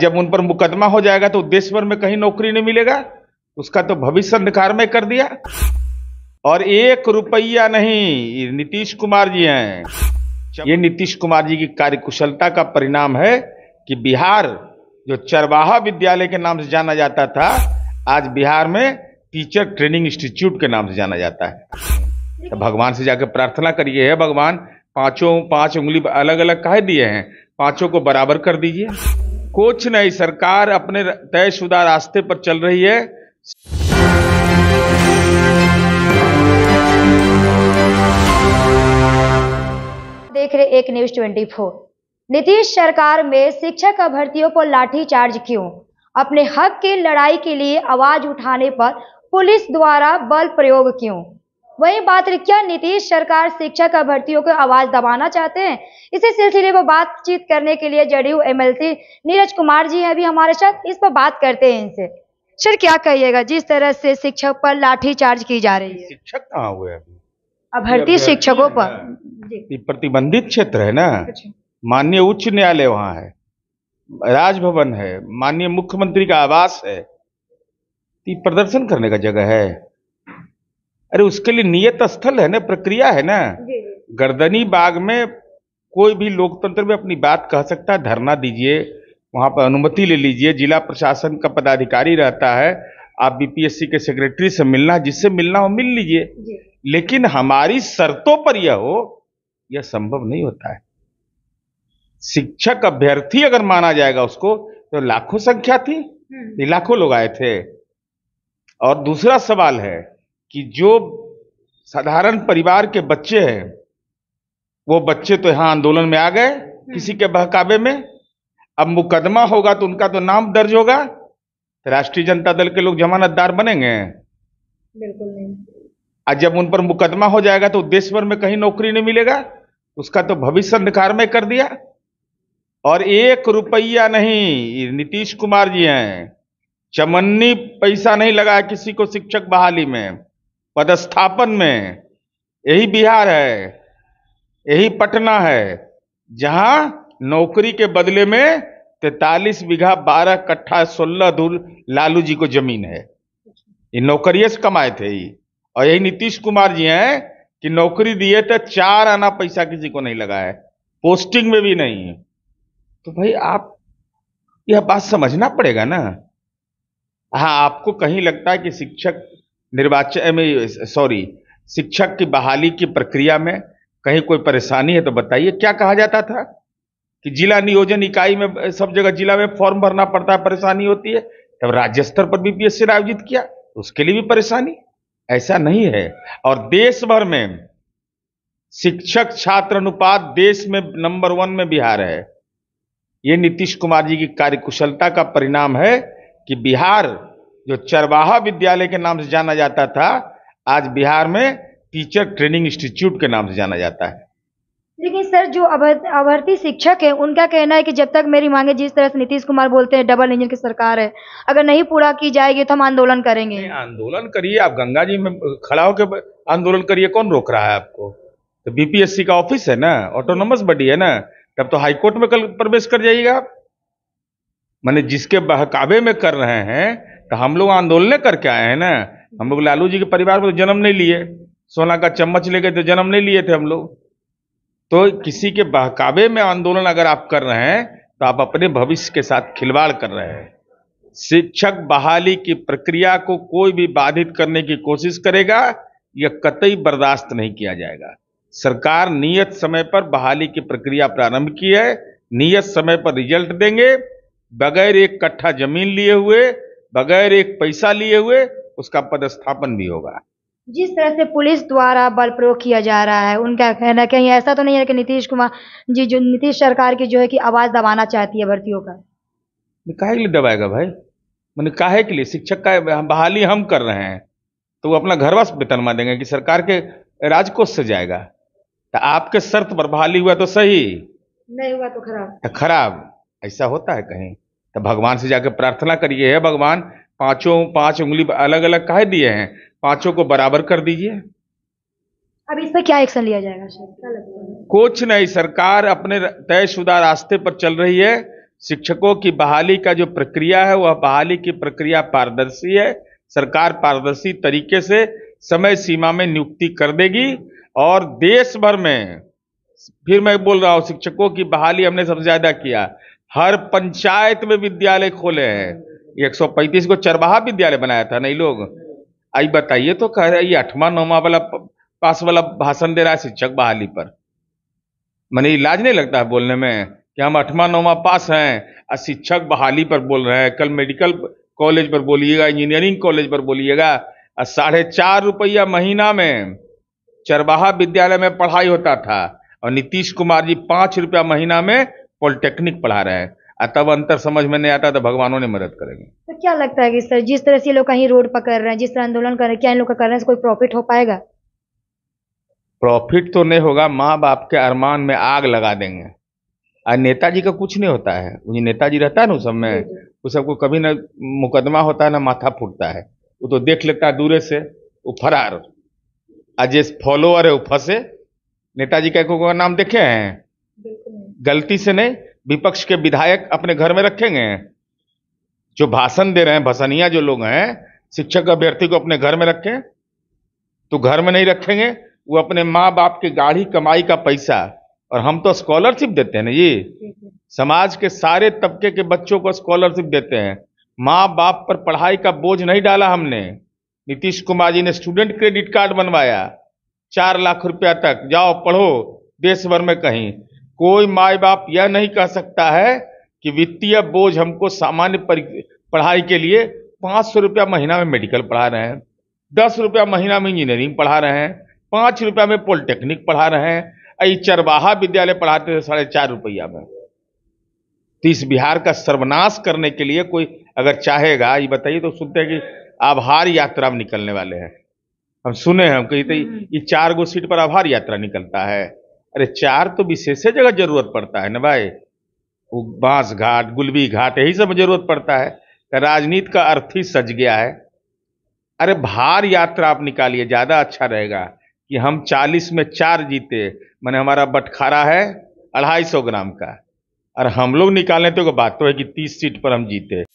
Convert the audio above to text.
जब उन पर मुकदमा हो जाएगा तो देश भर में कहीं नौकरी नहीं मिलेगा उसका तो भविष्य अंधकार में कर दिया और एक रुपया नहीं नीतीश कुमार जी हैं ये नीतीश कुमार जी की कार्यकुशलता का परिणाम है कि बिहार जो चरवाहा विद्यालय के नाम से जाना जाता था आज बिहार में टीचर ट्रेनिंग इंस्टीट्यूट के नाम से जाना जाता है तो भगवान से जाकर प्रार्थना करिए है भगवान पांचों पांच उंगली अलग अलग कह दिए हैं पांचों को बराबर कर दीजिए कुछ नहीं सरकार अपने तयशुदा रास्ते पर चल रही है देख रहे एक न्यूज 24 नीतीश सरकार में शिक्षक अभ्यर्थियों को लाठीचार्ज क्यों अपने हक की लड़ाई के लिए आवाज उठाने पर पुलिस द्वारा बल प्रयोग क्यों वहीं बात क्या नीतीश सरकार शिक्षक अभ्यर्थियों को आवाज दबाना चाहते हैं इसी सिलसिले में बातचीत करने के लिए जदयू एमएलसी नीरज कुमार जी है अभी हमारे साथ इस पर बात करते हैं इनसे सर क्या कहिएगा जिस तरह से शिक्षक पर लाठी चार्ज की जा रही है शिक्षक कहाँ हुए अभी अभ्यर्थी शिक्षकों पर प्रतिबंधित क्षेत्र है ना अच्छा। माननीय उच्च न्यायालय वहाँ है राजभवन है माननीय मुख्यमंत्री का आवास है प्रदर्शन करने का जगह है अरे उसके लिए नियत स्थल है ना प्रक्रिया है ना गर्दनी बाग में कोई भी लोकतंत्र में अपनी बात कह सकता है धरना दीजिए वहाँ पर अनुमति ले लीजिए जिला प्रशासन का पदाधिकारी रहता है आप बीपीएससी के सेक्रेटरी से मिलना जिससे मिलना हो मिल लीजिए लेकिन हमारी शर्तों पर यह हो यह संभव नहीं होता है शिक्षक अभ्यर्थी अगर माना जाएगा उसको तो लाखों संख्या थी हम्म। लाखों लोग आए थे और दूसरा सवाल है कि जो साधारण परिवार के बच्चे हैं वो बच्चे तो यहाँ आंदोलन में आ गए हम्म। किसी के बहकावे में अब मुकदमा होगा तो उनका तो नाम दर्ज होगा तो राष्ट्रीय जनता दल के लोग जमानतदार बनेंगे बिल्कुल नहीं आज जब उन पर मुकदमा हो जाएगा तो देश भर में कहीं नौकरी नहीं मिलेगा उसका तो भविष्य अंधकार में कर दिया और एक रुपया नहीं नीतीश कुमार जी हैं चमन्नी पैसा नहीं लगाया किसी को शिक्षक बहाली में पदस्थापन में यही बिहार है यही पटना है जहां नौकरी के बदले में तैतालीस बीघा बारह कट्ठा सोलह धूल लालू जी को जमीन है अच्छा। ये नौकरिये से कमाए थे ये और यही नीतीश कुमार जी हैं कि नौकरी दिए तो चार आना पैसा किसी को नहीं लगा है पोस्टिंग में भी नहीं तो भाई आप यह बात समझना पड़ेगा ना हाँ आपको कहीं लगता है कि शिक्षक निर्वाचन में सॉरी शिक्षक की बहाली की प्रक्रिया में कहीं कोई परेशानी है तो बताइए क्या कहा जाता था कि जिला नियोजन इकाई में सब जगह जिला में फॉर्म भरना पड़ता है परेशानी होती है तब राज्य स्तर पर भी बीपीएससी ने आयोजित किया उसके लिए भी परेशानी ऐसा नहीं है और देश भर में शिक्षक छात्र अनुपात देश में नंबर वन में बिहार है यह नीतीश कुमार जी की कार्यकुशलता का परिणाम है कि बिहार जो चरवाहा विद्यालय के नाम से जाना जाता था आज बिहार में टीचर ट्रेनिंग इंस्टीट्यूट के नाम से जाना जाता है लेकिन सर जो अभर्ती शिक्षक है उनका कहना है कि जब तक मेरी मांगे जिस तरह से नीतीश कुमार बोलते हैं डबल इंजन की सरकार है अगर नहीं पूरा की जाएगी तो हम आंदोलन करेंगे आंदोलन करिए आप गंगा जी में खड़ा होकर आंदोलन करिए कौन रोक रहा है आपको तो बीपीएससी का ऑफिस है ना ऑटोनोमस बॉडी है ना तब तो हाईकोर्ट में कल प्रवेश कर जाइएगा आप मैंने जिसके बहकावे में कर रहे हैं तो हम लोग आंदोलन करके आए हैं ना हम लोग लालू जी के परिवार को तो जन्म नहीं लिए सोना का चम्मच ले गए तो जन्म नहीं लिए थे हम लोग तो किसी के बहकावे में आंदोलन अगर आप कर रहे हैं तो आप अपने भविष्य के साथ खिलवाड़ कर रहे हैं शिक्षक बहाली की प्रक्रिया को कोई भी बाधित करने की कोशिश करेगा यह कतई बर्दाश्त नहीं किया जाएगा सरकार नियत समय पर बहाली की प्रक्रिया प्रारंभ की है नियत समय पर रिजल्ट देंगे बगैर एक कट्ठा जमीन लिए हुए बगैर एक पैसा लिए हुए उसका पदस्थापन भी होगा जिस तरह से पुलिस द्वारा बल प्रयोग किया जा रहा है उनका कहना कहीं ऐसा तो नहीं है कि नीतीश कुमार जी जो नीतीश सरकार की जो है कि आवाज़ दबाना चाहती है भर्तियों का काहे के लिए दबाएगा भाई मैंने काहे के लिए शिक्षक का बहाली हम कर रहे हैं तो वो अपना घर वास मा देंगे कि सरकार के राजकोष से जाएगा तो आपके शर्त पर बहाली हुआ तो सही नहीं हुआ तो खराब तो खराब ऐसा होता है कहीं तो भगवान से जाकर प्रार्थना करिए है भगवान पांचों पांच उंगली अलग अलग कह दिए हैं पांचों को बराबर कर दीजिए अब इस पर क्या एक्शन लिया जाएगा कुछ नहीं सरकार अपने तयशुदा रास्ते पर चल रही है शिक्षकों की बहाली का जो प्रक्रिया है वह बहाली की प्रक्रिया पारदर्शी है सरकार पारदर्शी तरीके से समय सीमा में नियुक्ति कर देगी और देश भर में फिर मैं बोल रहा हूँ शिक्षकों की बहाली हमने सबसे ज्यादा किया हर पंचायत में विद्यालय खोले हैं 135 को चरवाहा विद्यालय बनाया था नहीं लोग आई बताइए तो कह रहे ये आठवा नौवा वाला पास वाला भाषण दे रहा है शिक्षक बहाली पर मैंने इलाज नहीं लगता है बोलने में कि हम आठवा नौवा पास हैं और शिक्षक बहाली पर बोल रहे हैं कल मेडिकल कॉलेज पर बोलिएगा इंजीनियरिंग कॉलेज पर बोलिएगा साढ़े चार रुपया महीना में चरवाहा विद्यालय में पढ़ाई होता था और नीतीश कुमार जी पांच रुपया महीना में पॉलिटेक्निक पढ़ा रहा है तब अंतर समझ में नहीं आता तो भगवानों ने मदद करेंगे तो क्या लगता है कि सर जिस तरह से ये लोग कहीं रोड पकड़ रहे हैं जिस तरह आंदोलन कर रहे हैं क्या इन लोग का करने से कोई प्रॉफिट हो पाएगा प्रॉफिट तो नहीं होगा माँ बाप के अरमान में आग लगा देंगे और नेताजी का कुछ नहीं होता है उन्हें नेताजी रहता है ना उस समय उस सबको कभी ना मुकदमा होता है ना माथा फूटता है वो तो देख लेता है दूरे से वो फरार और जिस फॉलोअर है वो फंसे नेताजी का नाम देखे हैं गलती से नहीं विपक्ष के विधायक अपने घर में रखेंगे जो भाषण दे रहे हैं भसनिया जो लोग हैं शिक्षक अभ्यर्थी को अपने घर में रखें तो घर में नहीं रखेंगे वो अपने माँ बाप की गाढ़ी कमाई का पैसा और हम तो स्कॉलरशिप देते हैं ना जी समाज के सारे तबके के बच्चों को स्कॉलरशिप देते हैं माँ बाप पर पढ़ाई का बोझ नहीं डाला हमने नीतीश कुमार जी ने स्टूडेंट क्रेडिट कार्ड बनवाया चार लाख रुपया तक जाओ पढ़ो देश भर में कहीं कोई माए बाप यह नहीं कह सकता है कि वित्तीय बोझ हमको सामान्य पढ़ाई के लिए पाँच सौ रुपया महीना में मेडिकल पढ़ा रहे हैं दस रुपया महीना में इंजीनियरिंग पढ़ा रहे हैं पाँच रुपया में पॉलिटेक्निक पढ़ा रहे हैं ये चरवाहा विद्यालय पढ़ाते थे साढ़े चार रुपया में तो इस बिहार का सर्वनाश करने के लिए कोई अगर चाहेगा ये बताइए तो सुनते हैं कि आभार यात्रा में निकलने वाले हैं हम सुने हैं हम कहते तो ये हम्म। चार गो सीट पर आभार यात्रा निकलता है अरे चार तो विशेष जगह जरूरत पड़ता है ना भाई वो बांस घाट गुलबी घाट यही सब जरूरत पड़ता है राजनीति का अर्थ ही सज गया है अरे भार यात्रा आप निकालिए ज़्यादा अच्छा रहेगा कि हम 40 में चार जीते मैंने हमारा बटखारा है अढ़ाई सौ ग्राम का और हम लोग निकालें तो बात तो है कि तीस सीट पर हम जीते